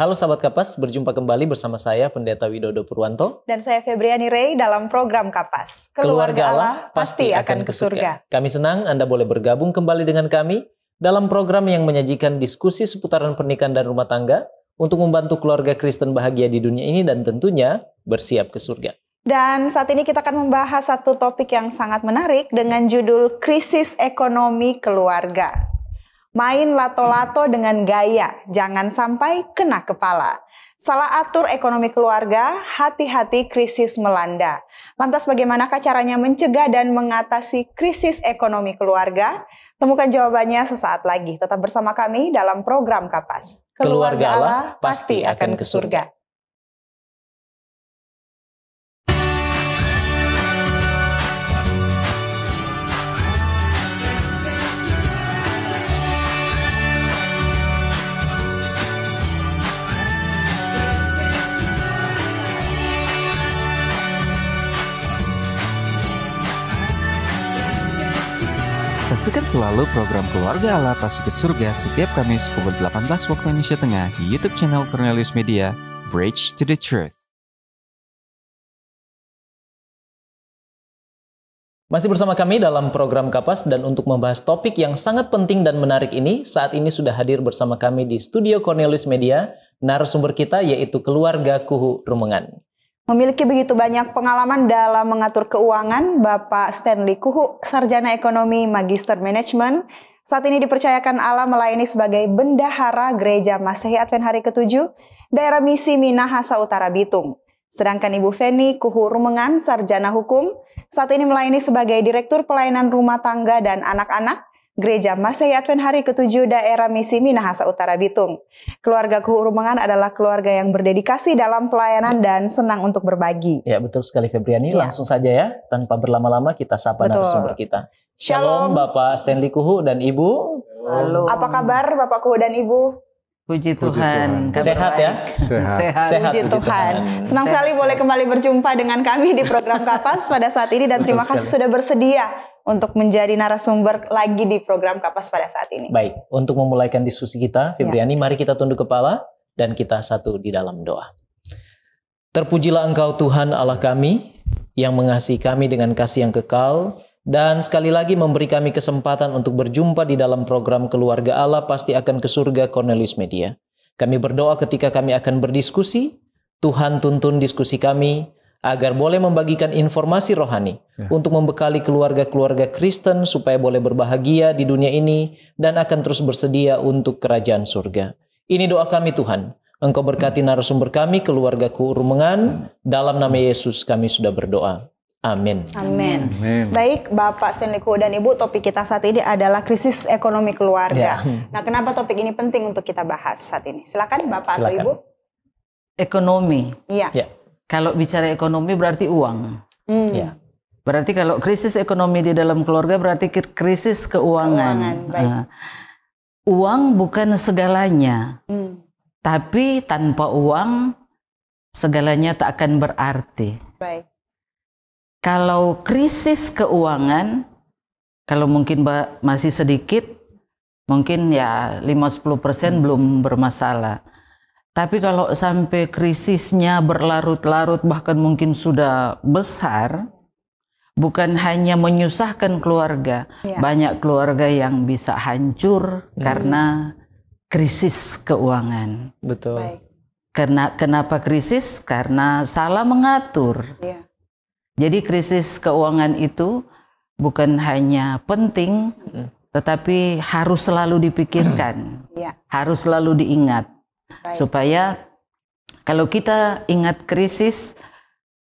Halo sahabat Kapas, berjumpa kembali bersama saya Pendeta Widodo Purwanto dan saya Febriani Rey dalam program Kapas. Keluarga, Keluarga Allah pasti akan ke surga. Kami senang Anda boleh bergabung kembali dengan kami dalam program yang menyajikan diskusi seputaran pernikahan dan rumah tangga untuk membantu keluarga Kristen bahagia di dunia ini dan tentunya bersiap ke surga. Dan saat ini kita akan membahas satu topik yang sangat menarik dengan judul krisis ekonomi keluarga. Main lato-lato dengan gaya, jangan sampai kena kepala. Salah atur ekonomi keluarga, hati-hati krisis melanda. Lantas bagaimanakah caranya mencegah dan mengatasi krisis ekonomi keluarga? Temukan jawabannya sesaat lagi. Tetap bersama kami dalam program Kapas. Keluarga, Allah pasti akan ke surga. Saksikan selalu program Keluarga Allah Pasti ke Surga setiap Kamis pukul 18 waktu Indonesia Tengah di YouTube channel Cornelius Media, Bridge to the Truth. Masih bersama kami dalam program Kapas dan untuk membahas topik yang sangat penting dan menarik ini, saat ini sudah hadir bersama kami di studio Cornelius Media, narasumber kita yaitu keluarga Kuhu Rumengan. Memiliki begitu banyak pengalaman dalam mengatur keuangan, Bapak Stanley Kuhu, Sarjana Ekonomi Magister Management, saat ini dipercayakan Allah melayani sebagai bendahara Gereja Masehi Advent Hari ke-7, daerah misi Minahasa Utara Bitung. Sedangkan Ibu Feni Kuhu Rumengan, Sarjana Hukum, saat ini melayani sebagai Direktur Pelayanan Rumah Tangga dan Anak-anak Gereja Masehi Advent Hari ke-7 daerah Misi Minahasa Utara Bitung. Keluarga Kehurumengan adalah keluarga yang berdedikasi dalam pelayanan ya. dan senang untuk berbagi. Ya, betul sekali Febriani. Ya. Langsung saja ya, tanpa berlama-lama kita sapa betul. narasumber kita. Shalom, Shalom Bapak Stanley Kuhu dan Ibu. Halo. Apa kabar Bapak Kuhu dan Ibu? Puji Tuhan. Puji Tuhan. Sehat ya? Sehat. Sehat. Puji, Puji Tuhan. Tuhan. Senang sekali boleh kembali berjumpa dengan kami di program Kapas pada saat ini dan terima kasih sudah bersedia untuk menjadi narasumber lagi di program Kapas pada saat ini. Baik, untuk memulaikan diskusi kita, Febriani. ya. mari kita tunduk kepala dan kita satu di dalam doa. Terpujilah Engkau Tuhan Allah kami yang mengasihi kami dengan kasih yang kekal dan sekali lagi memberi kami kesempatan untuk berjumpa di dalam program Keluarga Allah pasti akan ke surga Cornelius Media. Kami berdoa ketika kami akan berdiskusi, Tuhan tuntun diskusi kami agar boleh membagikan informasi rohani ya. untuk membekali keluarga-keluarga Kristen supaya boleh berbahagia di dunia ini dan akan terus bersedia untuk kerajaan surga. Ini doa kami Tuhan. Engkau berkati narasumber kami, keluarga rumengan. dalam nama Yesus kami sudah berdoa. Amin. Amin. Baik, Bapak Kuo dan Ibu, topik kita saat ini adalah krisis ekonomi keluarga. Ya. Nah, kenapa topik ini penting untuk kita bahas saat ini? Silakan Bapak Silakan. atau Ibu. Ekonomi. Iya. Ya. Kalau bicara ekonomi berarti uang. Hmm. Ya. Berarti kalau krisis ekonomi di dalam keluarga berarti krisis keuangan. keuangan Uh, uang bukan segalanya. Hmm. Tapi tanpa uang segalanya tak akan berarti. Baik. Kalau krisis keuangan kalau mungkin masih sedikit mungkin ya 5-10% hmm. belum bermasalah. Tapi kalau sampai krisisnya berlarut-larut bahkan mungkin sudah besar, bukan hanya menyusahkan keluarga, ya. banyak keluarga yang bisa hancur hmm. karena krisis keuangan. Betul. Baik. Karena kenapa krisis? Karena salah mengatur. Ya. Jadi krisis keuangan itu bukan hanya penting, hmm. tetapi harus selalu dipikirkan, ya. harus selalu diingat supaya kalau kita ingat krisis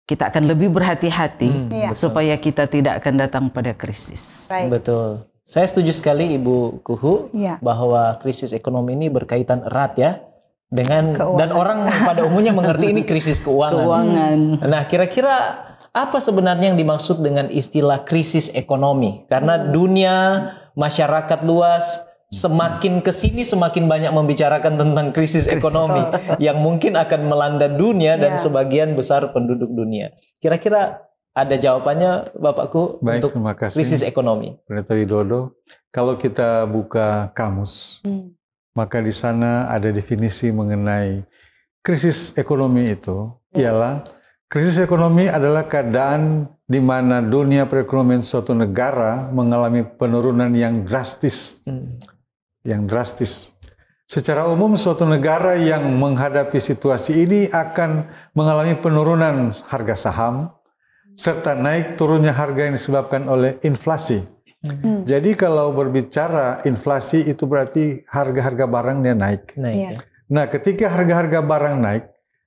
kita akan lebih berhati-hati hmm, iya. supaya kita tidak akan datang pada krisis. Baik. Betul. Saya setuju sekali Ibu Kuhu ya. bahwa krisis ekonomi ini berkaitan erat ya dengan keuangan. dan orang pada umumnya mengerti ini krisis keuangan. keuangan. Hmm. Nah, kira-kira apa sebenarnya yang dimaksud dengan istilah krisis ekonomi? Karena hmm. dunia masyarakat luas semakin ke sini semakin banyak membicarakan tentang krisis ekonomi ya? yang mungkin akan melanda dunia dan yeah. sebagian besar penduduk dunia. Kira-kira ada jawabannya Bapakku Baik, untuk terima kasih. krisis ekonomi. Pendeta Widodo, kalau kita buka kamus, hmm. maka di sana ada definisi mengenai krisis ekonomi itu hmm. ialah krisis ekonomi adalah keadaan di mana dunia perekonomian suatu negara mengalami penurunan yang drastis. Hmm yang drastis. Secara umum, suatu negara yang menghadapi situasi ini akan mengalami penurunan harga saham serta naik turunnya harga yang disebabkan oleh inflasi. Hmm. Jadi kalau berbicara inflasi itu berarti harga-harga barangnya naik. naik iya. ya? Nah, ketika harga-harga barang naik,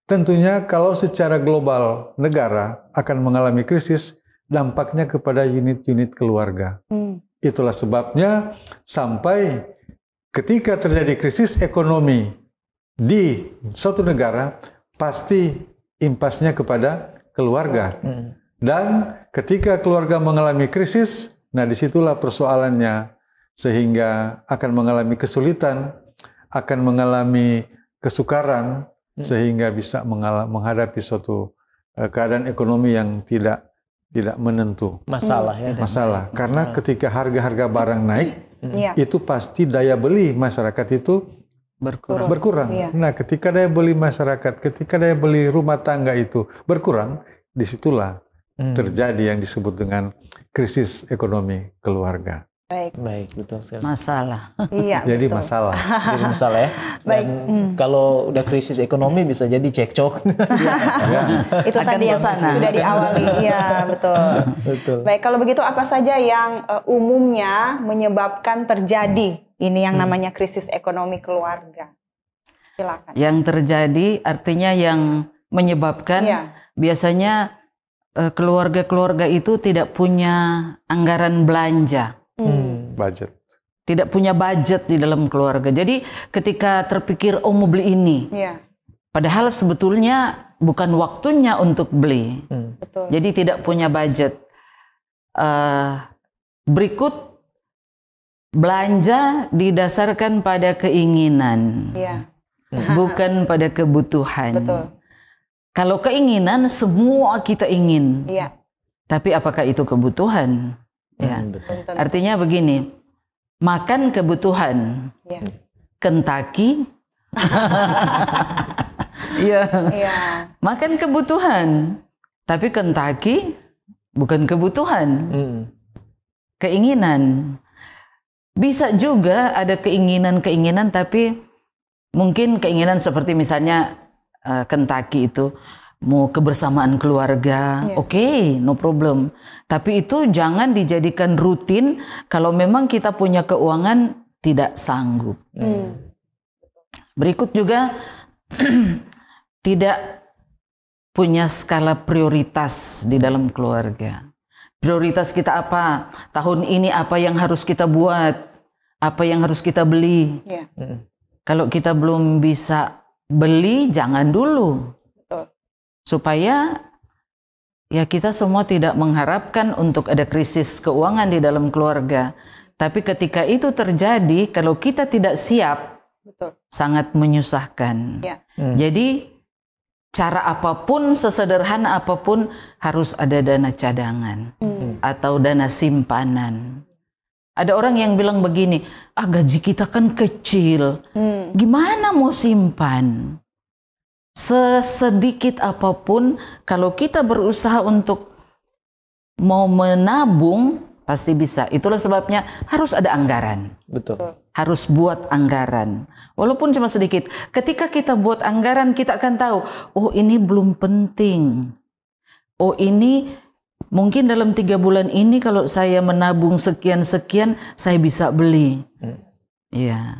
tentunya kalau secara global negara akan mengalami krisis, dampaknya kepada unit-unit keluarga. Hmm. Itulah sebabnya sampai ketika terjadi krisis ekonomi di suatu negara, pasti impasnya kepada keluarga. Hmm. Dan ketika keluarga mengalami krisis, nah disitulah persoalannya. Sehingga akan mengalami kesulitan, akan mengalami kesukaran, hmm. sehingga bisa menghadapi suatu eh, keadaan ekonomi yang tidak tidak menentu. Masalah ya. Masalah. Karena masalah. ketika harga-harga barang naik, yeah. itu pasti daya beli masyarakat itu berkurang. berkurang. Yeah. Nah, ketika daya beli masyarakat, ketika daya beli rumah tangga itu berkurang, disitulah hmm. terjadi yang disebut dengan krisis ekonomi keluarga. Baik. Baik, betul sekali. Masalah. Iya. jadi betul. masalah. Jadi masalah ya. Baik. Dan hmm. Kalau udah krisis ekonomi bisa jadi cekcok. Itu Akan tadi yang sana sudah diawali. Iya, betul. Betul. Baik, kalau begitu apa saja yang uh, umumnya menyebabkan terjadi ini yang hmm. namanya krisis ekonomi keluarga? Silakan. Yang terjadi artinya yang menyebabkan iya. biasanya eh, keluarga-keluarga itu tidak punya anggaran belanja budget tidak punya budget di dalam keluarga jadi ketika terpikir oh mau beli ini yeah. padahal sebetulnya bukan waktunya untuk beli hmm. Betul. jadi tidak punya budget uh, berikut belanja didasarkan pada keinginan yeah. Hmm. bukan pada kebutuhan Betul. kalau keinginan semua kita ingin yeah. tapi apakah itu kebutuhan Ya. Hmm, Artinya begini, makan kebutuhan. Ya. kentaki, ya. ya. Makan kebutuhan. Tapi kentaki bukan kebutuhan. Hmm. Keinginan. Bisa juga ada keinginan-keinginan tapi mungkin keinginan seperti misalnya uh, kentaki itu mau kebersamaan keluarga, yeah. oke, okay, no problem. Tapi itu jangan dijadikan rutin kalau memang kita punya keuangan tidak sanggup. Mm. Berikut juga tidak punya skala prioritas di dalam keluarga. Prioritas kita apa? Tahun ini apa yang harus kita buat? Apa yang harus kita beli? Yeah. Hmm. Kalau kita belum bisa beli, jangan dulu supaya ya kita semua tidak mengharapkan untuk ada krisis keuangan di dalam keluarga. Tapi ketika itu terjadi, kalau kita tidak siap, Betul. sangat menyusahkan. Ya. Hmm. Jadi cara apapun, sesederhana apapun, harus ada dana cadangan hmm. atau dana simpanan. Ada orang yang bilang begini, ah gaji kita kan kecil, hmm. gimana mau simpan? sesedikit apapun kalau kita berusaha untuk mau menabung pasti bisa. Itulah sebabnya harus ada anggaran. Betul. Harus buat anggaran. Walaupun cuma sedikit. Ketika kita buat anggaran kita akan tahu, oh ini belum penting. Oh ini mungkin dalam tiga bulan ini kalau saya menabung sekian-sekian saya bisa beli. Hmm. Iya. Hmm.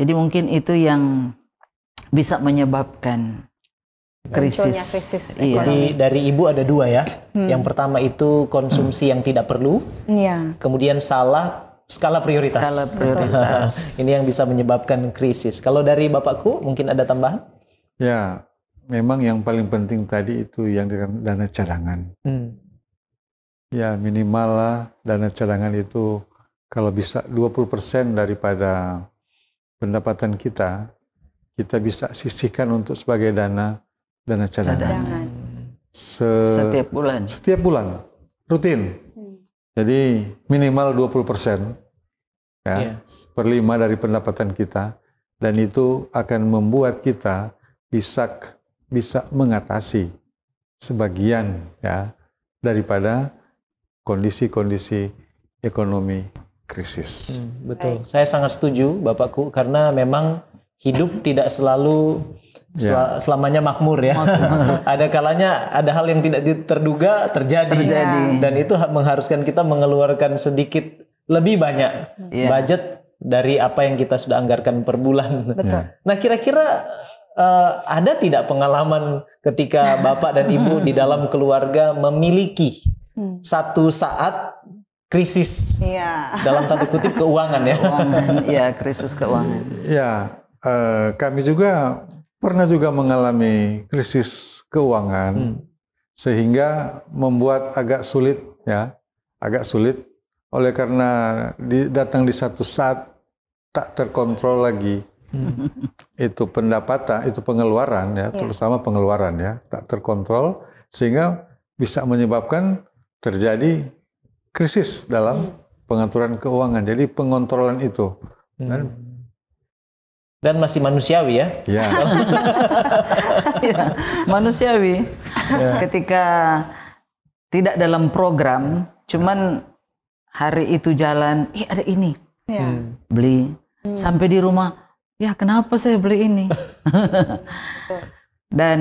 Jadi mungkin itu yang bisa menyebabkan krisis. krisis iya. Jadi dari ibu ada dua ya. Hmm. Yang pertama itu konsumsi hmm. yang tidak perlu. Iya. Kemudian salah skala prioritas. Skala prioritas. Ini yang bisa menyebabkan krisis. Kalau dari bapakku mungkin ada tambahan? Ya, memang yang paling penting tadi itu yang dengan dana cadangan. Hmm. Ya minimal lah dana cadangan itu kalau bisa 20% daripada pendapatan kita, kita bisa sisihkan untuk sebagai dana dana cadangan. cadangan. Se setiap bulan. Setiap bulan, rutin. Hmm. Jadi minimal 20 persen, ya, iya. per lima dari pendapatan kita, dan itu akan membuat kita bisa bisa mengatasi sebagian ya daripada kondisi-kondisi ekonomi krisis. Hmm, betul, saya sangat setuju Bapakku karena memang hidup tidak selalu Sel yeah. selamanya makmur ya. ada kalanya ada hal yang tidak terduga terjadi, terjadi. Ya. dan itu mengharuskan kita mengeluarkan sedikit lebih banyak yeah. budget dari apa yang kita sudah anggarkan per bulan. Betul. Nah, kira-kira uh, ada tidak pengalaman ketika bapak dan ibu di dalam keluarga memiliki hmm. satu saat krisis yeah. dalam tanda kutip keuangan ya? Keuangan, ya krisis keuangan. Ya, uh, kami juga pernah juga mengalami krisis keuangan hmm. sehingga membuat agak sulit ya, agak sulit oleh karena datang di satu saat tak terkontrol lagi. Hmm. itu pendapatan, itu pengeluaran ya, ya, terutama pengeluaran ya, tak terkontrol sehingga bisa menyebabkan terjadi krisis dalam hmm. pengaturan keuangan. Jadi pengontrolan itu dan hmm dan masih manusiawi ya. Iya. ya, manusiawi. Ya. Ketika tidak dalam program, cuman hari itu jalan, iya ada ini. Ya. Hmm. Beli. Hmm. Sampai di rumah, ya kenapa saya beli ini? dan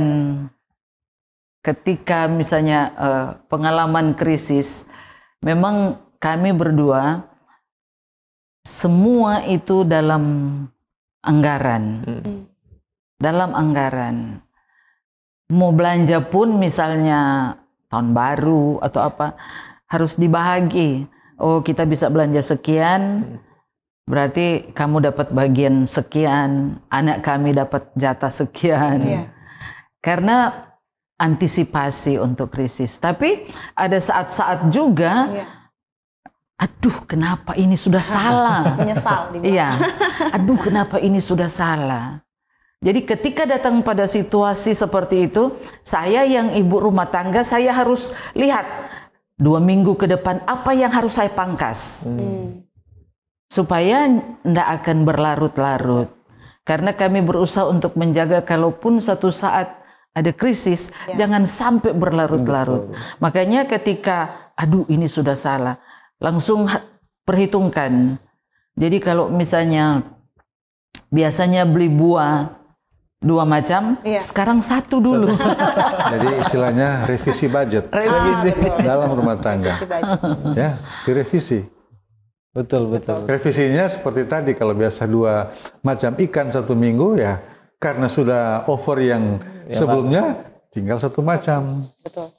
ketika misalnya uh, pengalaman krisis, memang kami berdua semua itu dalam anggaran. Hmm. Dalam anggaran mau belanja pun misalnya tahun baru atau apa harus dibahagi. Oh, kita bisa belanja sekian. Hmm. Berarti kamu dapat bagian sekian, anak kami dapat jatah sekian. Yeah. Karena antisipasi untuk krisis. Tapi ada saat-saat juga yeah aduh kenapa ini sudah salah. Menyesal. Iya, aduh kenapa ini sudah salah. Jadi ketika datang pada situasi seperti itu, saya yang ibu rumah tangga saya harus lihat dua minggu ke depan apa yang harus saya pangkas. Hmm. Supaya tidak akan berlarut-larut. Karena kami berusaha untuk menjaga kalaupun satu saat ada krisis, ya. jangan sampai berlarut-larut. Makanya ketika, aduh ini sudah salah langsung perhitungkan. Jadi kalau misalnya biasanya beli buah dua macam, iya. sekarang satu dulu. Jadi istilahnya revisi budget. Ah, revisi dalam rumah tangga. Revisi ya, direvisi. Betul, betul. Revisinya seperti tadi kalau biasa dua macam ikan satu minggu ya karena sudah over yang ya, sebelumnya tinggal satu macam. Betul.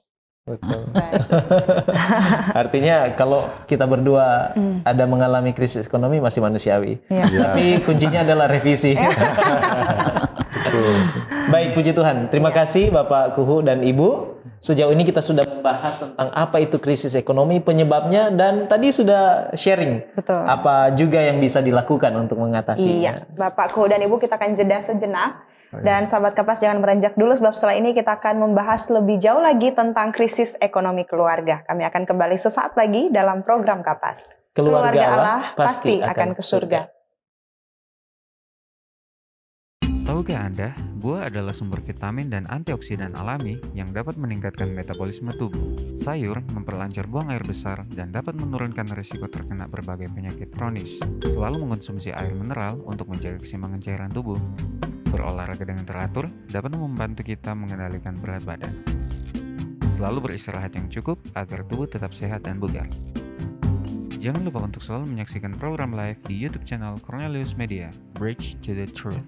Betul. Artinya kalau kita berdua hmm. ada mengalami krisis ekonomi masih manusiawi. Ya. Ya. Tapi iya. kuncinya adalah revisi. Iya. Baik, puji Tuhan. Terima ya. kasih Bapak Kuhu dan Ibu. Sejauh ini kita sudah membahas tentang apa itu krisis ekonomi, penyebabnya, dan tadi sudah sharing Betul. apa juga yang bisa dilakukan untuk mengatasinya. Iya, Bapak Kuhu dan Ibu kita akan jeda sejenak. Oh, iya. Dan sahabat kapas jangan beranjak dulu sebab setelah ini kita akan membahas lebih jauh lagi tentang krisis ekonomi keluarga. Kami akan kembali sesaat lagi dalam program kapas. Keluarga, keluarga Allah pasti akan, ke surga. Tahukah Anda, buah adalah sumber vitamin dan antioksidan alami yang dapat meningkatkan metabolisme tubuh. Sayur memperlancar buang air besar dan dapat menurunkan risiko terkena berbagai penyakit kronis. Selalu mengonsumsi air mineral untuk menjaga keseimbangan cairan tubuh berolahraga dengan teratur dapat membantu kita mengendalikan berat badan. Selalu beristirahat yang cukup agar tubuh tetap sehat dan bugar. Jangan lupa untuk selalu menyaksikan program live di YouTube channel Cornelius Media, Bridge to the Truth.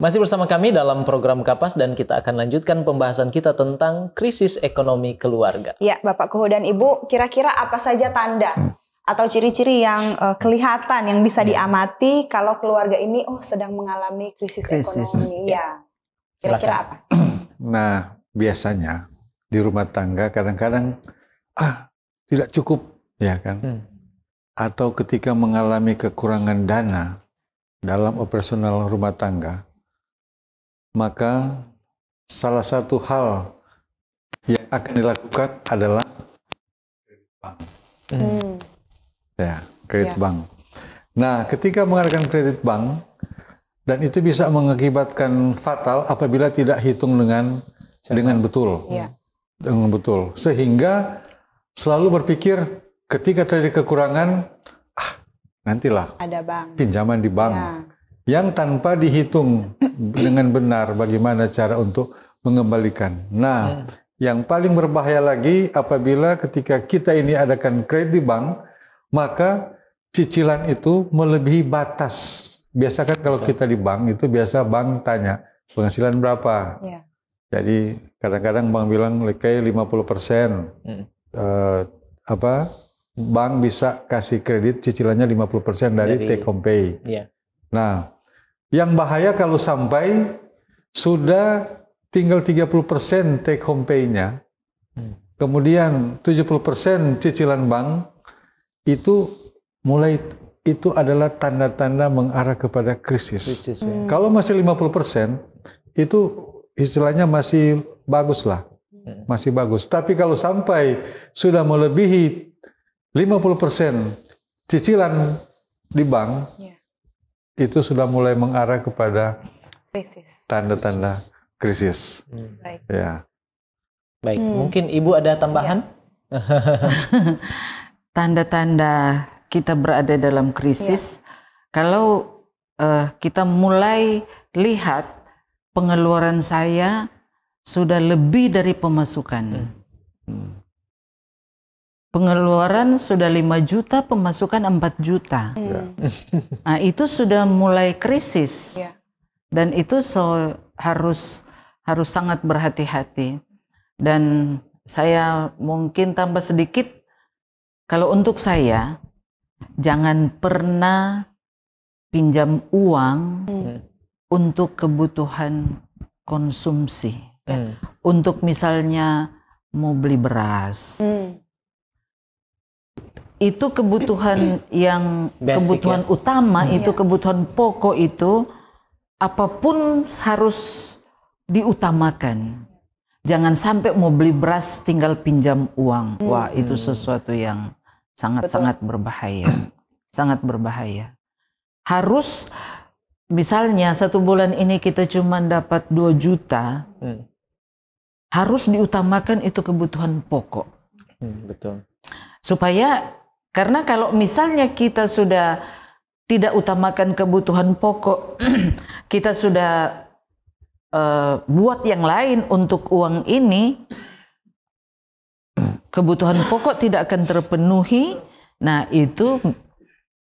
Masih bersama kami dalam program Kapas dan kita akan lanjutkan pembahasan kita tentang krisis ekonomi keluarga. Ya, Bapak Kuhu dan Ibu, kira-kira apa saja tanda hmm. atau ciri-ciri yang uh, kelihatan yang bisa ya. diamati kalau keluarga ini oh sedang mengalami krisis, krisis. ekonomi? Iya. Ya. Kira-kira apa? Nah, biasanya di rumah tangga kadang-kadang ah tidak cukup, ya kan? Hmm. Atau ketika mengalami kekurangan dana dalam operasional rumah tangga, maka salah satu hal yang akan dilakukan adalah kredit hmm. bank. Hmm. Ya, kredit ya. bank. Nah, ketika mengadakan kredit bank dan itu bisa mengakibatkan fatal apabila tidak hitung dengan Cepat. dengan betul. Ya. Dengan betul. Sehingga selalu berpikir ketika terjadi kekurangan, ah, nantilah. Ada bank. Pinjaman di bank. Ya yang tanpa dihitung dengan benar bagaimana cara untuk mengembalikan. Nah, hmm. yang paling berbahaya lagi apabila ketika kita ini adakan kredit bank, maka cicilan itu melebihi batas. Biasakan kan kalau kita di bank itu biasa bank tanya penghasilan berapa. Yeah. Jadi kadang-kadang bank bilang kayak 50 persen. Hmm. Uh, apa bank bisa kasih kredit cicilannya 50% dari, dari take home pay. Yeah. Nah, yang bahaya kalau sampai sudah tinggal 30% take home pay-nya, hmm. kemudian 70% cicilan bank, itu mulai itu adalah tanda-tanda mengarah kepada krisis. krisis ya. Hmm. Kalau masih 50%, itu istilahnya masih bagus lah. Hmm. Masih bagus. Tapi kalau sampai sudah melebihi 50% cicilan di bank, ya itu sudah mulai mengarah kepada tanda-tanda krisis. krisis. Hmm. Baik. Ya. Baik, hmm. mungkin Ibu ada tambahan? Tanda-tanda kita berada dalam krisis. Ya. Kalau uh, kita mulai lihat pengeluaran saya sudah lebih dari pemasukan. Hmm. Hmm pengeluaran sudah 5 juta, pemasukan 4 juta. Hmm. Ya. Nah, itu sudah mulai krisis. Yeah. Dan itu so, harus harus sangat berhati-hati. Dan saya mungkin tambah sedikit kalau untuk saya jangan pernah pinjam uang hmm. untuk kebutuhan konsumsi. Hmm. Untuk misalnya mau beli beras. Hmm itu kebutuhan yang Basic, kebutuhan ya? utama hmm. itu kebutuhan pokok itu apapun harus diutamakan. Jangan sampai mau beli beras tinggal pinjam uang. Hmm. Wah, itu sesuatu yang sangat-sangat berbahaya. sangat berbahaya. Harus misalnya satu bulan ini kita cuma dapat 2 juta. Hmm. Harus diutamakan itu kebutuhan pokok. Hmm, betul. Supaya karena kalau misalnya kita sudah tidak utamakan kebutuhan pokok, kita sudah uh, buat yang lain untuk uang ini, kebutuhan pokok tidak akan terpenuhi. Nah, itu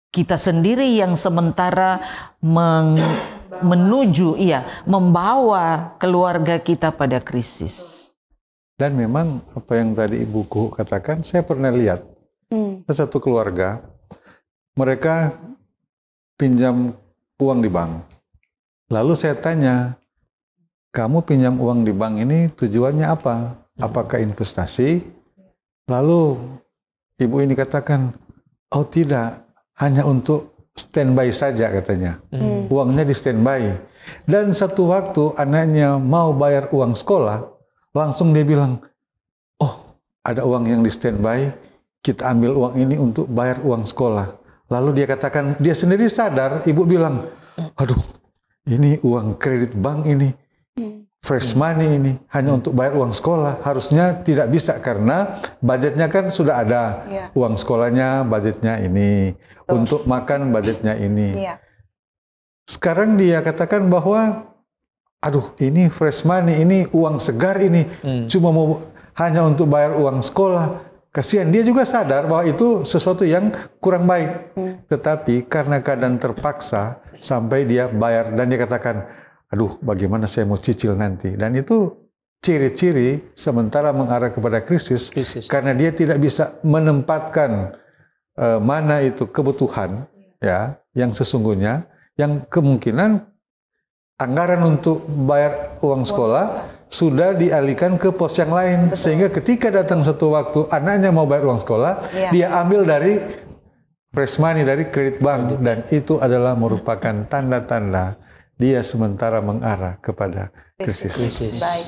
kita sendiri yang sementara meng, menuju iya membawa keluarga kita pada krisis. Dan memang apa yang tadi Ibu Kuhu katakan, saya pernah lihat Hmm. Satu keluarga, mereka pinjam uang di bank. Lalu saya tanya, kamu pinjam uang di bank ini tujuannya apa? Apakah investasi? Lalu ibu ini katakan, oh tidak, hanya untuk standby saja katanya. Hmm. Uangnya di standby. Dan satu waktu anaknya mau bayar uang sekolah, langsung dia bilang, oh ada uang yang di standby, kita ambil uang ini untuk bayar uang sekolah. Lalu dia katakan, dia sendiri sadar, ibu bilang, aduh, ini uang kredit bank ini, fresh money ini, hanya untuk bayar uang sekolah. Harusnya tidak bisa karena budgetnya kan sudah ada. Iya. Uang sekolahnya budgetnya ini, untuk makan budgetnya ini. Iya. Sekarang dia katakan bahwa, aduh, ini fresh money, ini uang segar ini, hmm. cuma mau hanya untuk bayar uang sekolah kasihan dia juga sadar bahwa itu sesuatu yang kurang baik. Hmm. Tetapi karena keadaan terpaksa sampai dia bayar dan dia katakan, aduh bagaimana saya mau cicil nanti. Dan itu ciri-ciri sementara mengarah kepada krisis, krisis. karena dia tidak bisa menempatkan uh, mana itu kebutuhan ya yang sesungguhnya yang kemungkinan anggaran untuk bayar uang sekolah sudah dialihkan ke pos yang lain Betul. sehingga ketika datang satu waktu anaknya mau bayar uang sekolah ya. dia ambil dari fresh money dari kredit bank dan itu adalah merupakan tanda-tanda dia sementara mengarah kepada krisis. krisis. Baik.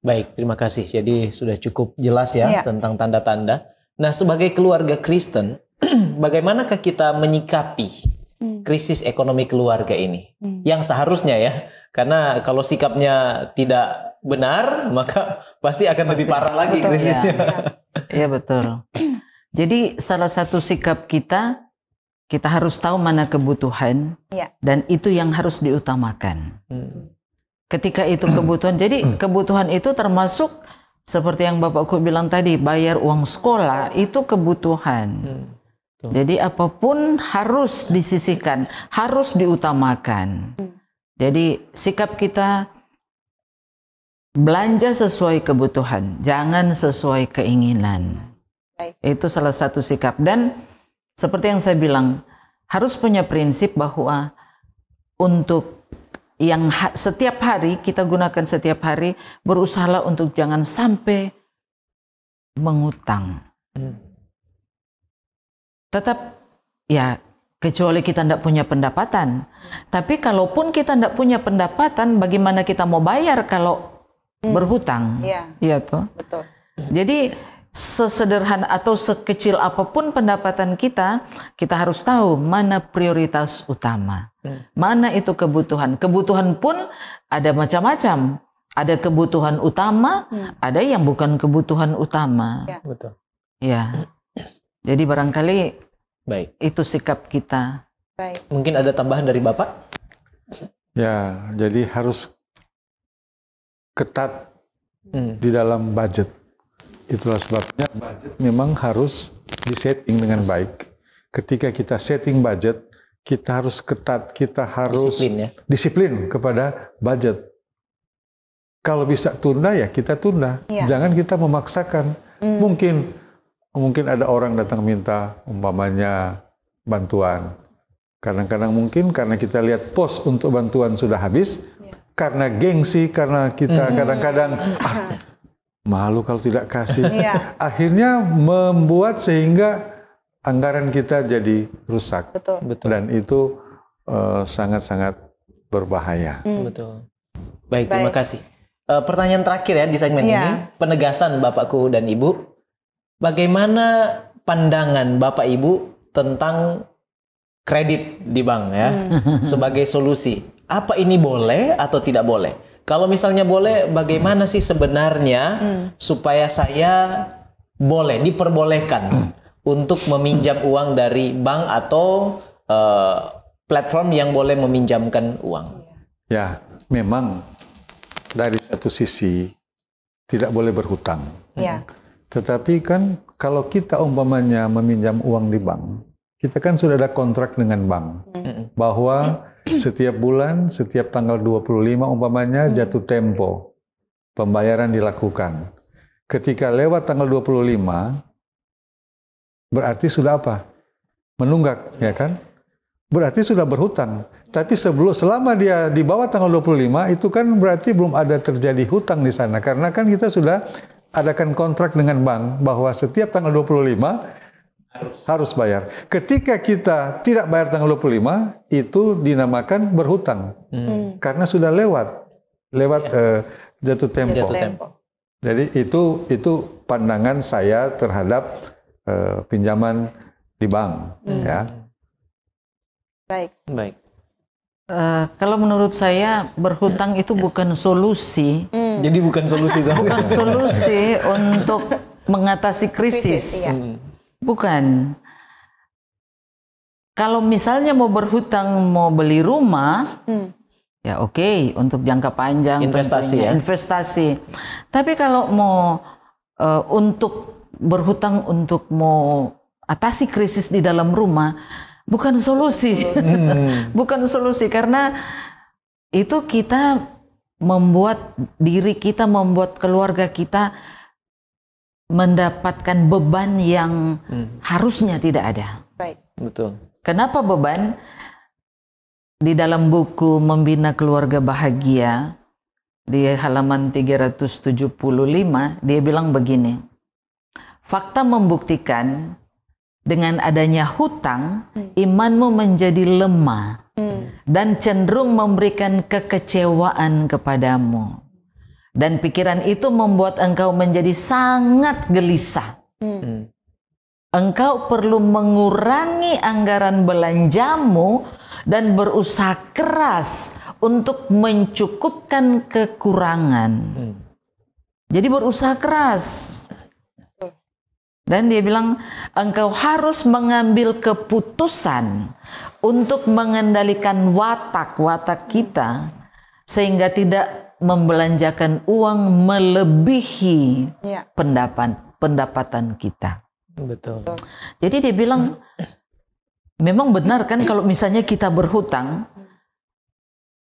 Baik, terima kasih. Jadi sudah cukup jelas ya, ya. tentang tanda-tanda. Nah, sebagai keluarga Kristen, bagaimanakah kita menyikapi hmm. krisis ekonomi keluarga ini? Hmm. Yang seharusnya ya, karena kalau sikapnya tidak benar, maka pasti akan pasti. lebih parah lagi betul, ya, krisisnya. Iya ya, betul. Jadi salah satu sikap kita, kita harus tahu mana kebutuhan ya. dan itu yang harus diutamakan. Hmm. Ketika itu kebutuhan, jadi kebutuhan itu termasuk seperti yang bapakku bilang tadi, bayar uang sekolah itu kebutuhan. Hmm. Jadi apapun harus disisihkan, harus diutamakan. Hmm. Jadi sikap kita Belanja sesuai kebutuhan, jangan sesuai keinginan. Itu salah satu sikap dan seperti yang saya bilang, harus punya prinsip bahwa untuk yang ha setiap hari kita gunakan setiap hari berusahalah untuk jangan sampai mengutang. Hmm. Tetap ya kecuali kita tidak punya pendapatan. Tapi kalaupun kita tidak punya pendapatan, bagaimana kita mau bayar kalau hmm. berhutang. Iya. Iya tuh. Betul. Jadi sesederhana atau sekecil apapun pendapatan kita, kita harus tahu mana prioritas utama. Hmm. Mana itu kebutuhan. Kebutuhan pun ada macam-macam. Ada kebutuhan utama, hmm. ada yang bukan kebutuhan utama. Ya. Betul. Ya. Jadi barangkali baik. Itu sikap kita. Baik. Mungkin ada tambahan dari Bapak? Ya, jadi harus ketat hmm. di dalam budget. Itulah sebabnya budget memang harus disetting dengan baik. Ketika kita setting budget, kita harus ketat, kita harus disiplin, ya? disiplin kepada budget. Kalau bisa tunda ya kita tunda. Ya. Jangan kita memaksakan. Hmm. Mungkin mungkin ada orang datang minta umpamanya bantuan. Kadang-kadang mungkin karena kita lihat pos untuk bantuan sudah habis, karena gengsi, karena kita mm-hmm. kadang-kadang hmm. ah, malu kalau tidak kasih. Yeah. Akhirnya membuat sehingga anggaran kita jadi rusak. Betul. Dan itu eh, sangat-sangat uh, berbahaya. mm. Betul. Baik, Baik, terima kasih. Uh, pertanyaan terakhir ya di segmen yeah. ini, penegasan Bapakku dan Ibu, bagaimana pandangan Bapak Ibu tentang kredit di bank ya hmm. sebagai solusi apa ini boleh atau tidak boleh? Kalau misalnya boleh, bagaimana sih sebenarnya hmm. supaya saya boleh diperbolehkan hmm. untuk meminjam hmm. uang dari bank atau uh, platform yang boleh meminjamkan uang? Ya, memang dari satu sisi tidak boleh berhutang. Ya. Tetapi kan kalau kita umpamanya meminjam uang di bank, kita kan sudah ada kontrak dengan bank hmm. bahwa hmm setiap bulan, setiap tanggal 25 umpamanya hmm. jatuh tempo pembayaran dilakukan. Ketika lewat tanggal 25 berarti sudah apa? Menunggak, ya kan? Berarti sudah berhutang. Tapi sebelum selama dia di bawah tanggal 25 itu kan berarti belum ada terjadi hutang di sana karena kan kita sudah adakan kontrak dengan bank bahwa setiap tanggal 25 harus. Harus bayar. Ketika kita tidak bayar tanggal 25, itu dinamakan berhutang. Hmm. hmm. Karena sudah lewat lewat ya. uh, jatuh tempo. Jatuh tempo. Jadi itu itu pandangan saya terhadap uh, pinjaman di bank hmm. ya. Baik. Baik. Uh, kalau menurut saya berhutang itu bukan solusi. Hmm. Jadi bukan solusi Bukan solusi untuk mengatasi krisis. krisis iya. hmm Bukan. Kalau misalnya mau berhutang mau beli rumah, hmm. ya oke okay, untuk jangka panjang investasi ya. Investasi. Tapi kalau mau uh, untuk berhutang untuk mau atasi krisis di dalam rumah, bukan solusi. Hmm. bukan solusi karena itu kita membuat diri kita, membuat keluarga kita mendapatkan beban yang hmm. harusnya tidak ada. Baik. Betul. Kenapa beban? Di dalam buku Membina Keluarga Bahagia di halaman 375 dia bilang begini. Fakta membuktikan dengan adanya hutang hmm. imanmu menjadi lemah hmm. dan cenderung memberikan kekecewaan kepadamu. Dan pikiran itu membuat engkau menjadi sangat gelisah. Hmm. Engkau perlu mengurangi anggaran belanjamu dan berusaha keras untuk mencukupkan kekurangan. Hmm. Jadi berusaha keras. Dan dia bilang, engkau harus mengambil keputusan untuk mengendalikan watak-watak kita sehingga tidak membelanjakan uang melebihi ya. pendapat pendapatan kita. Betul. Jadi dia bilang memang benar kan kalau misalnya kita berhutang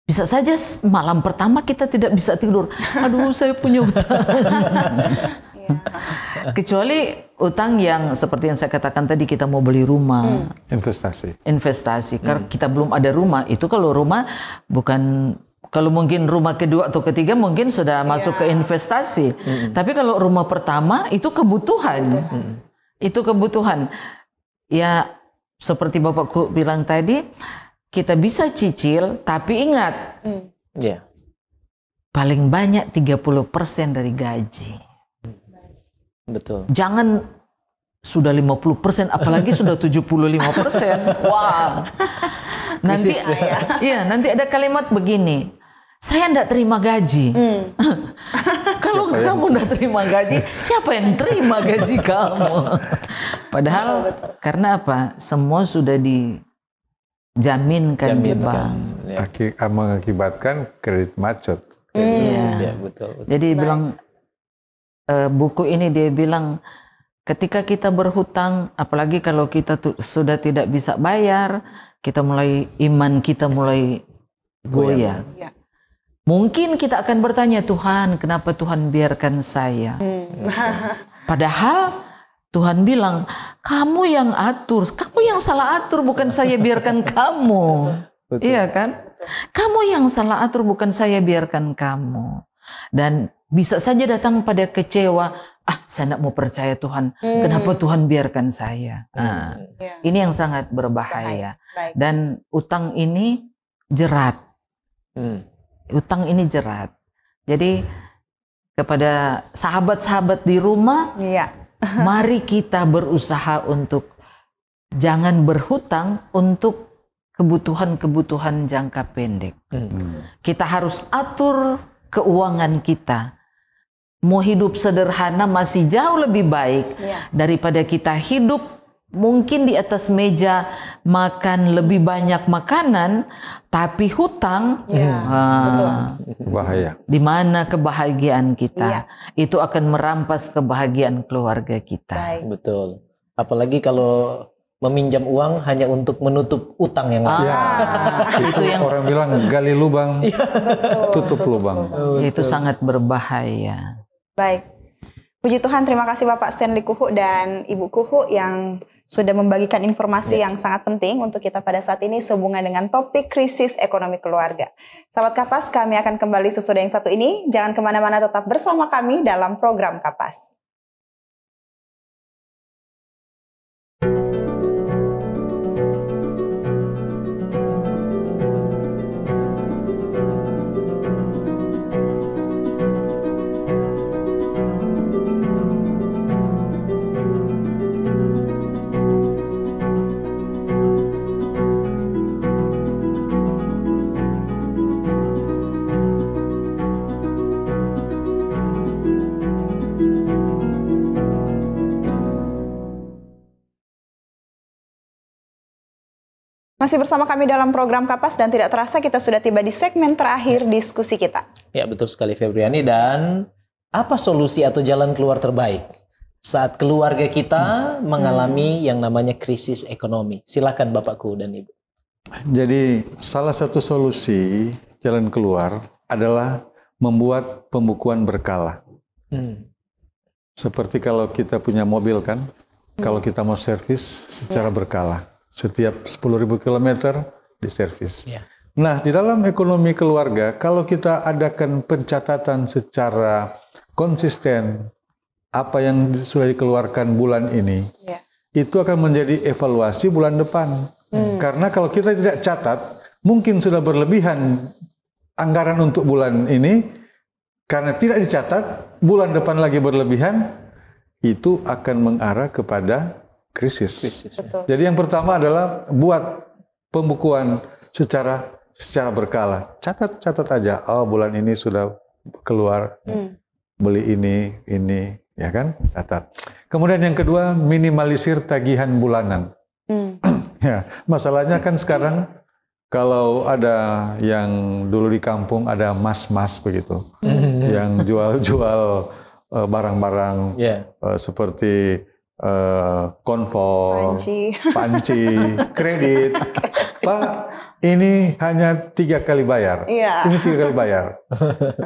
bisa saja malam pertama kita tidak bisa tidur. Aduh, saya punya hutang. Kecuali utang yang seperti yang saya katakan tadi kita mau beli rumah, hmm. investasi. Investasi. Karena hmm. kita belum ada rumah. Itu kalau rumah bukan kalau mungkin rumah kedua atau ketiga mungkin sudah iya. masuk ke investasi. Mm-hmm. Tapi kalau rumah pertama itu kebutuhan. Mm-hmm. Itu kebutuhan. Ya seperti Bapakku bilang tadi, kita bisa cicil tapi ingat. Mm. Yeah. Paling banyak 30% dari gaji. Betul. Jangan sudah 50% apalagi sudah 75%. Wah. Wow nanti iya nanti ada kalimat begini saya tidak terima gaji. Hmm. Kalau kamu tidak terima gaji, siapa yang terima gaji kamu? Padahal betul, betul. karena apa? Semua sudah dijaminkan di bank. Ya. mengakibatkan kredit macet. Iya, hmm. ya, betul, betul. Jadi Baik. bilang uh, buku ini dia bilang ketika kita berhutang, apalagi kalau kita sudah tidak bisa bayar, kita mulai iman kita mulai goyah. Ya. Mungkin kita akan bertanya Tuhan, kenapa Tuhan biarkan saya? Hmm. Padahal Tuhan bilang, kamu yang atur, kamu yang salah atur, bukan saya biarkan kamu. Betul. Iya kan? Kamu yang salah atur, bukan saya biarkan kamu. Dan bisa saja datang pada kecewa, ah saya tidak mau percaya Tuhan, hmm. kenapa Tuhan biarkan saya? Hmm. Nah, ya. Ini yang sangat berbahaya. Baik. Baik. Dan utang ini jerat. Hmm. Utang ini jerat. Jadi kepada sahabat-sahabat di rumah, ya. mari kita berusaha untuk jangan berhutang untuk kebutuhan-kebutuhan jangka pendek. Hmm. Kita harus atur keuangan kita mau hidup sederhana masih jauh lebih baik yeah. daripada kita hidup mungkin di atas meja makan lebih banyak makanan tapi hutang yeah. Iya, uh, Betul. bahaya di mana kebahagiaan kita yeah. itu akan merampas kebahagiaan keluarga kita baik. betul apalagi kalau meminjam uang hanya untuk menutup utang yang ada. Iya. Ah, itu yang orang bilang gali lubang, iya. tutup lubang. Itu sangat berbahaya. Baik. Puji Tuhan, terima kasih Bapak Stanley Kuhu dan Ibu Kuhu yang sudah membagikan informasi ya. yang sangat penting untuk kita pada saat ini sehubungan dengan topik krisis ekonomi keluarga. Sahabat Kapas, kami akan kembali sesudah yang satu ini. Jangan kemana-mana, tetap bersama kami dalam program Kapas. Masih bersama kami dalam program Kapas dan tidak terasa kita sudah tiba di segmen terakhir diskusi kita. Ya betul sekali Febriani dan apa solusi atau jalan keluar terbaik saat keluarga kita hmm. mengalami hmm. yang namanya krisis ekonomi? Silakan Bapakku dan Ibu. Jadi salah satu solusi jalan keluar adalah membuat pembukuan berkala. Hmm. Seperti kalau kita punya mobil kan, hmm. kalau kita mau servis secara berkala setiap 10.000 km diservis. Ya. Nah, di dalam ekonomi keluarga, kalau kita adakan pencatatan secara konsisten apa yang sudah dikeluarkan bulan ini, ya. itu akan menjadi evaluasi bulan depan. Hmm. Karena kalau kita tidak catat, mungkin sudah berlebihan anggaran untuk bulan ini, karena tidak dicatat, bulan depan lagi berlebihan, itu akan mengarah kepada krisis. krisis. Ya. Betul. Jadi yang pertama adalah buat pembukuan secara secara berkala. Catat catat aja. Oh bulan ini sudah keluar hmm. beli ini ini ya kan catat. Kemudian yang kedua minimalisir tagihan bulanan. Hmm. ya masalahnya kan sekarang kalau ada yang dulu di kampung ada mas-mas begitu, hmm. yang jual-jual eh, barang-barang yeah. Ya. seperti uh, eh, konvol, panci, kredit. Pak, ini hanya tiga kali bayar. Iya. Ini tiga kali bayar.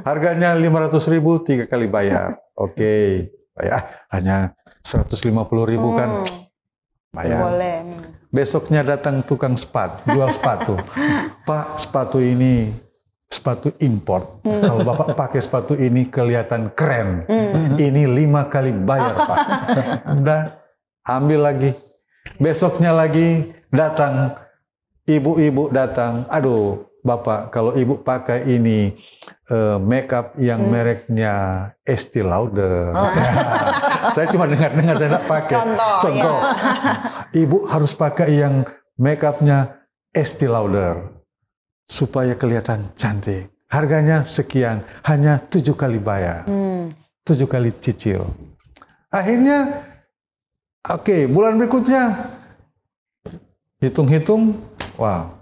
Harganya lima ratus ribu, tiga kali bayar. Oke, okay. ya ah, hanya seratus lima puluh ribu kan? hmm. kan? Bayar. Boleh. Besoknya datang tukang sepatu, jual sepatu. Pak, sepatu ini sepatu import. Hmm. Kalau Bapak pakai sepatu ini kelihatan keren. Hmm. Ini lima kali bayar Pak. Udah ambil lagi. Besoknya lagi datang ibu-ibu datang. Aduh, Bapak, kalau ibu pakai ini uh, makeup yang hmm. mereknya Estee Lauder. Oh. saya cuma dengar-dengar saya nak pakai. Contoh. Contoh. Ya. Ibu harus pakai yang makeupnya Estee Lauder supaya kelihatan cantik. Harganya sekian, hanya tujuh kali bayar, hmm. tujuh kali cicil. Akhirnya, oke, okay, bulan berikutnya hitung-hitung, wow.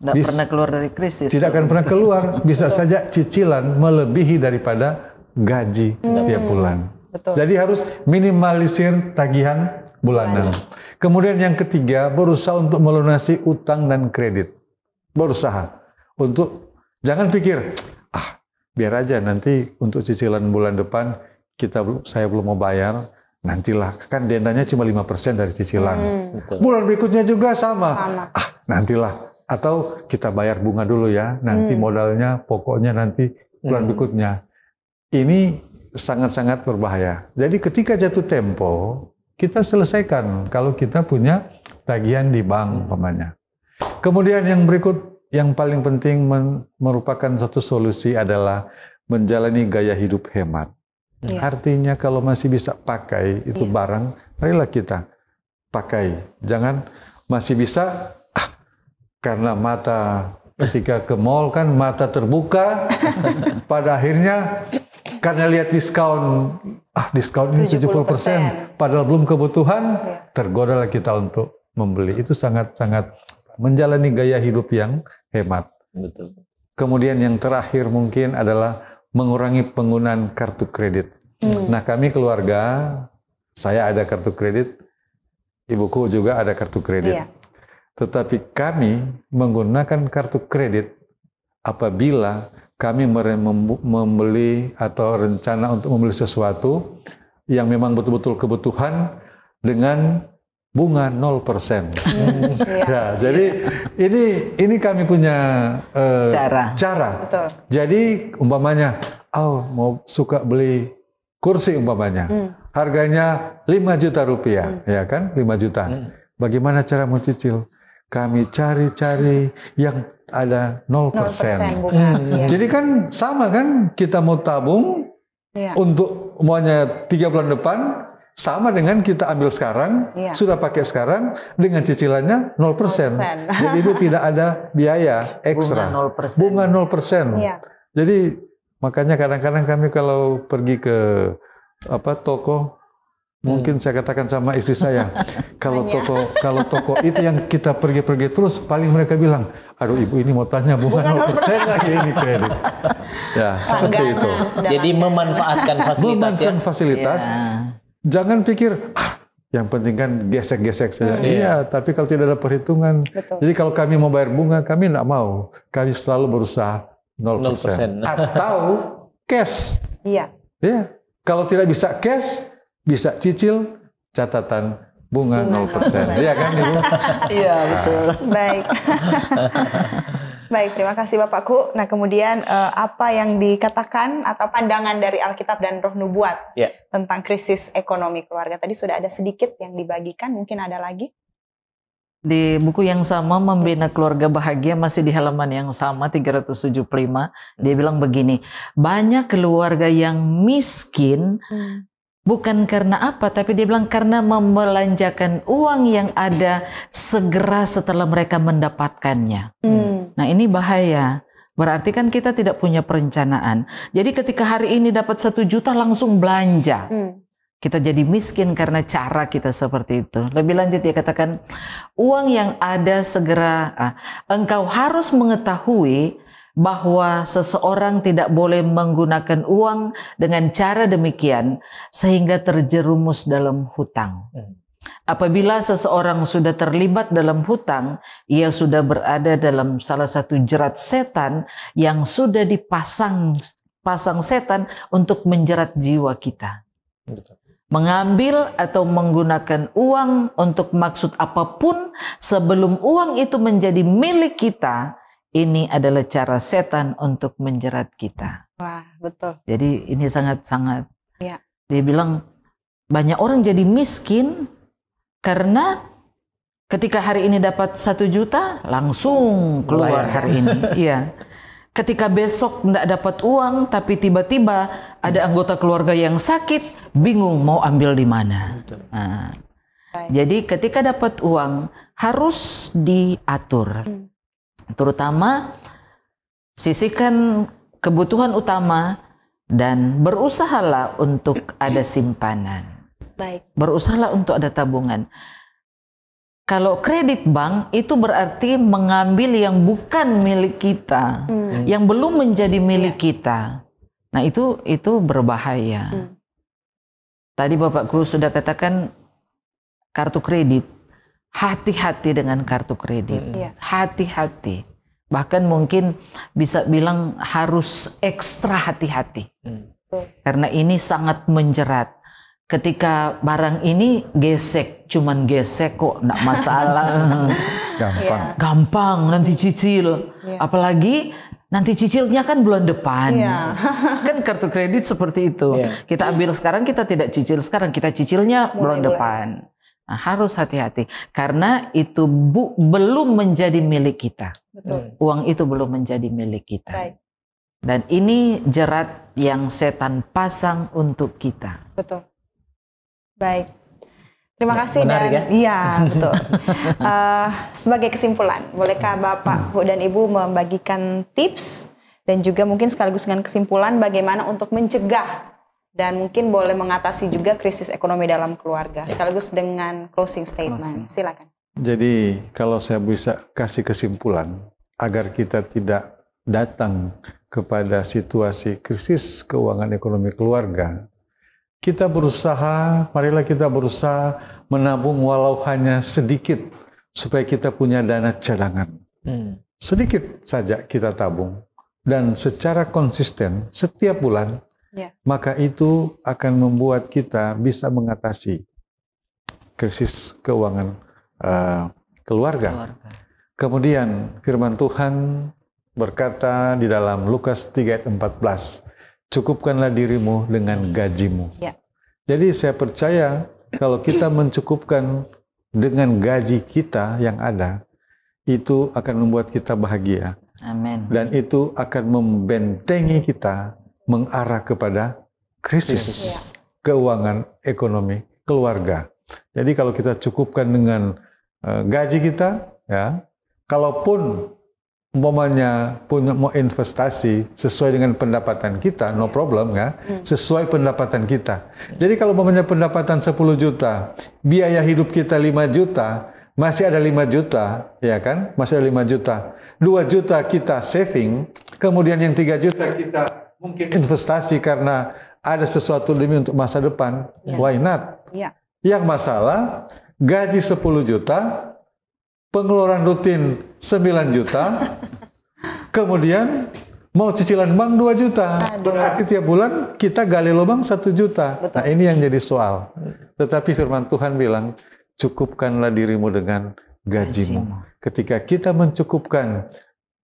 Tidak bis, pernah keluar dari krisis. Tidak akan pernah keluar. Bisa saja cicilan melebihi daripada gaji hmm. tiap bulan. Betul. Jadi harus minimalisir tagihan bulanan. Kemudian yang ketiga, berusaha untuk melunasi utang dan kredit. Berusaha untuk jangan pikir ah biar aja nanti untuk cicilan bulan depan kita belum saya belum mau bayar nantilah kan dendanya cuma 5% dari cicilan. Hmm, Bulan berikutnya juga sama. sama. Ah, nantilah atau kita bayar bunga dulu ya, nanti hmm. modalnya pokoknya nanti bulan hmm. berikutnya. Ini sangat-sangat berbahaya. Jadi ketika jatuh tempo, kita selesaikan kalau kita punya tagihan di bank umpamanya. Kemudian yang berikut yang paling penting merupakan satu solusi adalah menjalani gaya hidup hemat. Yeah. Artinya kalau masih bisa pakai itu yeah. barang, marilah kita pakai. Jangan masih bisa ah, karena mata ketika ke mall kan mata terbuka pada akhirnya karena lihat diskon ah diskon ini 70%, persen padahal belum kebutuhan iya. tergodalah kita untuk membeli. Itu sangat sangat menjalani gaya hidup yang hemat. Betul. Kemudian yang terakhir mungkin adalah mengurangi penggunaan kartu kredit. Hmm. Nah, kami keluarga, saya ada kartu kredit, ibuku juga ada kartu kredit. Iya. Tetapi kami menggunakan kartu kredit apabila kami membeli atau rencana untuk membeli sesuatu yang memang betul-betul kebutuhan dengan bunga 0%. persen. Hmm. ya, iya. jadi ini ini kami punya uh, cara. cara. Betul. Jadi umpamanya, oh mau suka beli kursi umpamanya, hmm. harganya 5 juta rupiah, hmm. ya kan, 5 juta. Hmm. Bagaimana cara mau cicil Kami cari-cari yang ada 0%. 0% ya. Jadi kan sama kan, kita mau tabung ya. untuk semuanya tiga bulan depan sama dengan kita ambil sekarang, iya. sudah pakai sekarang dengan cicilannya 0%. 0%. Jadi itu tidak ada biaya ekstra. Bunga 0%. Bunga 0%. Iya. Jadi makanya kadang-kadang kami kalau pergi ke apa toko mungkin hmm. saya katakan sama istri saya kalau toko kalau toko itu yang kita pergi-pergi terus paling mereka bilang aduh ibu ini mau tanya bunga 0% lagi ini kredit. Ya, seperti itu. Jadi memanfaatkan fasilitas memanfaatkan fasilitas. Ya iya. Jangan pikir, ah, yang penting kan gesek-gesek saja. Hmm. Iya, tapi kalau tidak ada perhitungan. Betul. Jadi kalau kami mau bayar bunga, kami tidak mau. Kami selalu berusaha 0%. 0%. Atau cash. Iya. Iya. Kalau tidak bisa cash, bisa cicil catatan bunga, bunga 0%. 0%. Iya kan Ibu? iya, betul. Baik. Baik, terima kasih Bapakku. Nah, kemudian uh, apa yang dikatakan atau pandangan dari Alkitab dan Roh Nubuat yeah. tentang krisis ekonomi keluarga tadi sudah ada sedikit yang dibagikan, mungkin ada lagi? Di buku yang sama Membina Keluarga Bahagia masih di halaman yang sama 375 dia bilang begini, banyak keluarga yang miskin hmm. Bukan karena apa, tapi dia bilang karena membelanjakan uang yang ada segera setelah mereka mendapatkannya. Hmm. hmm. Nah ini bahaya. Berarti kan kita tidak punya perencanaan. Jadi ketika hari ini dapat satu juta langsung belanja. Hmm. Kita jadi miskin karena cara kita seperti itu. Lebih lanjut dia katakan, uang yang ada segera, ah, engkau harus mengetahui bahwa seseorang tidak boleh menggunakan uang dengan cara demikian sehingga terjerumus dalam hutang. Apabila seseorang sudah terlibat dalam hutang, ia sudah berada dalam salah satu jerat setan yang sudah dipasang pasang setan untuk menjerat jiwa kita. mengambil atau menggunakan uang untuk maksud apapun sebelum uang itu menjadi milik kita ini adalah cara setan untuk menjerat kita. Wah, betul. Jadi ini sangat-sangat. Ya. Dia bilang banyak orang jadi miskin karena ketika hari ini dapat satu juta langsung keluar Mulai. hari ini. Iya. Ketika besok tidak dapat uang, tapi tiba-tiba ada anggota keluarga yang sakit, bingung mau ambil di mana. Nah. Jadi ketika dapat uang harus diatur. Hmm terutama sisihkan kebutuhan utama dan berusahalah untuk ada simpanan. Baik. Berusahalah untuk ada tabungan. Kalau kredit bank itu berarti mengambil yang bukan milik kita, hmm. yang belum menjadi milik ya. kita. Nah, itu itu berbahaya. Hmm. Tadi Bapak Guru sudah katakan kartu kredit hati-hati dengan kartu kredit. Iya. Hati-hati. Hmm. Bahkan mungkin bisa bilang harus ekstra hati-hati. Hmm. Karena ini sangat menjerat. Ketika barang ini gesek, cuman gesek kok enggak masalah. Gampang. Iya. Gampang nanti cicil. Yeah. Apalagi nanti cicilnya kan bulan depan. Yeah. kan kartu kredit seperti itu. Yeah. Kita ambil sekarang, kita tidak cicil sekarang, kita cicilnya bulan, bulan depan. Bulan. Nah, harus hati-hati karena itu bu, belum menjadi milik kita. Betul. Hmm. Uang itu belum menjadi milik kita. Baik. Dan ini jerat yang setan pasang untuk kita. Betul. Baik. Terima ya, kasih Menarik, dan ya? iya betul. uh, sebagai kesimpulan, bolehkah Bapak Bu, dan Ibu membagikan tips dan juga mungkin sekaligus dengan kesimpulan bagaimana untuk mencegah dan mungkin boleh mengatasi juga krisis ekonomi dalam keluarga ya. sekaligus dengan closing statement. Silakan. Jadi kalau saya bisa kasih kesimpulan agar kita tidak datang kepada situasi krisis keuangan ekonomi keluarga, kita berusaha, marilah kita berusaha menabung walau hanya sedikit supaya kita punya dana cadangan. Hmm. Sedikit saja kita tabung dan secara konsisten setiap bulan yeah. maka itu akan membuat kita bisa mengatasi krisis keuangan uh, keluarga. keluarga. Kemudian firman Tuhan berkata di dalam Lukas 3 ayat 14, cukupkanlah dirimu dengan gajimu. Yeah. Jadi saya percaya kalau kita mencukupkan dengan gaji kita yang ada, itu akan membuat kita bahagia. Amen. Dan itu akan membentengi kita mengarah kepada krisis yes. Iya. keuangan, ekonomi, keluarga. Jadi kalau kita cukupkan dengan uh, gaji kita, ya, kalaupun umpamanya punya mau investasi sesuai dengan pendapatan kita, no problem ya, hmm. sesuai pendapatan kita. Jadi kalau umpamanya pendapatan 10 juta, biaya hidup kita 5 juta, masih ada 5 juta, ya kan? Masih ada 5 juta. 2 juta kita saving, kemudian yang 3 juta kita mungkin investasi karena ada sesuatu demi untuk masa depan, ya. why not? Ya. Yang masalah gaji 10 juta, pengeluaran rutin 9 juta, kemudian mau cicilan bank 2 juta. Aduh. Berarti tiap bulan kita gali lubang 1 juta. Betul. Nah, ini yang jadi soal. Tetapi firman Tuhan bilang, "Cukupkanlah dirimu dengan gajimu." gajimu. Ketika kita mencukupkan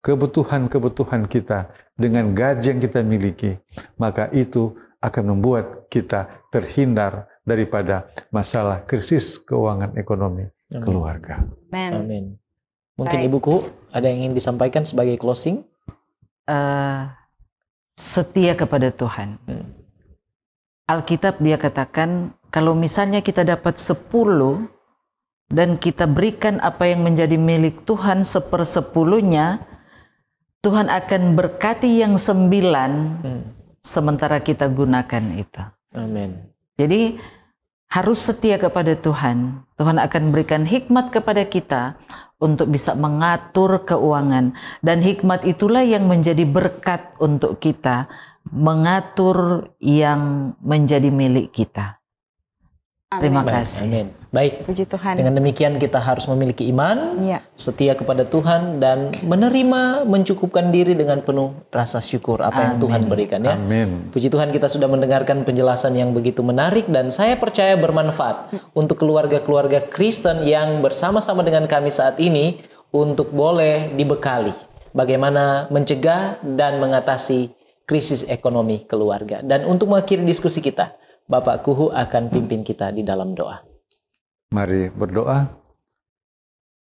kebutuhan-kebutuhan kita dengan gaji yang kita miliki, maka itu akan membuat kita terhindar daripada masalah krisis keuangan ekonomi Amin. keluarga. Amin. Amin. Mungkin Baik. Ibuku ada yang ingin disampaikan sebagai closing? Uh, setia kepada Tuhan. Hmm. Alkitab dia katakan kalau misalnya kita dapat 10 dan kita berikan apa yang menjadi milik Tuhan sepersepuluhnya, Tuhan akan berkati yang sembilan hmm. sementara kita gunakan itu. Amin. Jadi harus setia kepada Tuhan. Tuhan akan berikan hikmat kepada kita untuk bisa mengatur keuangan dan hikmat itulah yang menjadi berkat untuk kita mengatur yang menjadi milik kita. Amin. Terima kasih. Amin. Baik. Puji Tuhan. Dengan demikian kita harus memiliki iman, ya. setia kepada Tuhan dan menerima mencukupkan diri dengan penuh rasa syukur apa Amin. yang Tuhan berikan ya. Amin. Puji Tuhan kita sudah mendengarkan penjelasan yang begitu menarik dan saya percaya bermanfaat untuk keluarga-keluarga Kristen yang bersama-sama dengan kami saat ini untuk boleh dibekali bagaimana mencegah dan mengatasi krisis ekonomi keluarga. Dan untuk mengakhiri diskusi kita, Bapak Kuhu akan pimpin kita di dalam doa. Mari berdoa.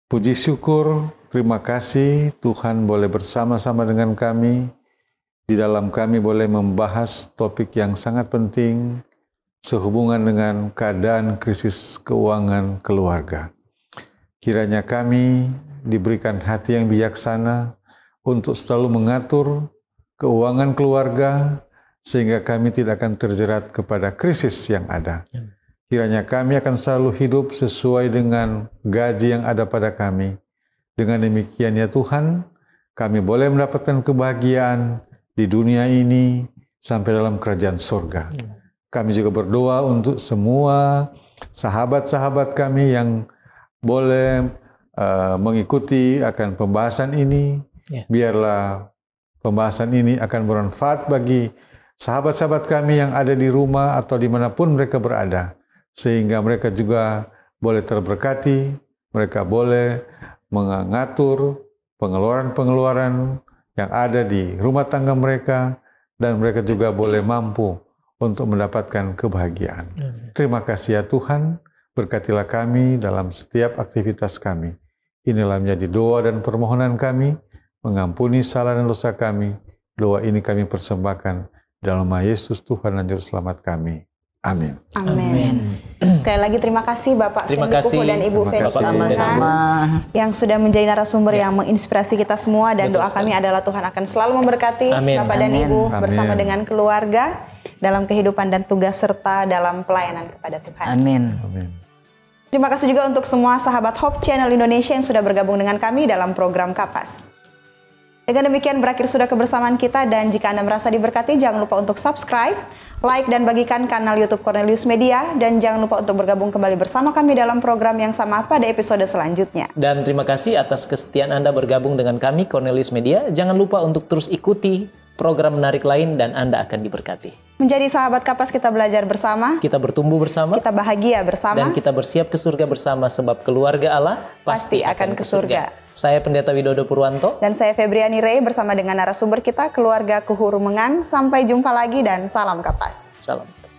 Puji syukur, terima kasih Tuhan boleh bersama-sama dengan kami. Di dalam kami boleh membahas topik yang sangat penting sehubungan dengan keadaan krisis keuangan keluarga. Kiranya kami diberikan hati yang bijaksana untuk selalu mengatur keuangan keluarga, sehingga kami tidak akan terjerat kepada krisis yang ada. Kiranya kami akan selalu hidup sesuai dengan gaji yang ada pada kami. Dengan demikian ya Tuhan, kami boleh mendapatkan kebahagiaan di dunia ini sampai dalam kerajaan surga. Ya. Kami juga berdoa untuk semua sahabat-sahabat kami yang boleh uh, mengikuti akan pembahasan ini. Ya. Biarlah pembahasan ini akan bermanfaat bagi sahabat-sahabat kami yang ada di rumah atau dimanapun mereka berada, sehingga mereka juga boleh terberkati, mereka boleh mengatur pengeluaran-pengeluaran yang ada di rumah tangga mereka, dan mereka juga boleh mampu untuk mendapatkan kebahagiaan. Terima kasih ya Tuhan, berkatilah kami dalam setiap aktivitas kami. Inilah menjadi doa dan permohonan kami, mengampuni salah dan dosa kami. Doa ini kami persembahkan dalam nama Yesus Tuhan dan Juru Selamat kami. Amin. Amin. Sekali lagi terima kasih Bapak terima kasih. dan Ibu Feni sama yang sudah menjadi narasumber ya. yang menginspirasi kita semua dan Betul doa sekali. kami adalah Tuhan akan selalu memberkati Amin. Bapak Amin. dan Ibu Amin. bersama dengan keluarga dalam kehidupan dan tugas serta dalam pelayanan kepada Tuhan. Amin. Amin. Terima kasih juga untuk semua sahabat Hope Channel Indonesia yang sudah bergabung dengan kami dalam program Kapas. Dengan demikian berakhir sudah kebersamaan kita dan jika Anda merasa diberkati jangan lupa untuk subscribe, like dan bagikan kanal YouTube Cornelius Media dan jangan lupa untuk bergabung kembali bersama kami dalam program yang sama pada episode selanjutnya. Dan terima kasih atas kesetiaan Anda bergabung dengan kami Cornelius Media. Jangan lupa untuk terus ikuti program menarik lain dan Anda akan diberkati. Menjadi sahabat kapas kita belajar bersama, kita bertumbuh bersama, kita bahagia bersama dan kita bersiap ke surga bersama sebab keluarga Allah pasti, akan ke surga. Ke surga. Saya Pendeta Widodo Purwanto. Dan saya Febriani Rey bersama dengan narasumber kita keluarga Kuhurumengan. Sampai jumpa lagi dan salam kapas. Salam.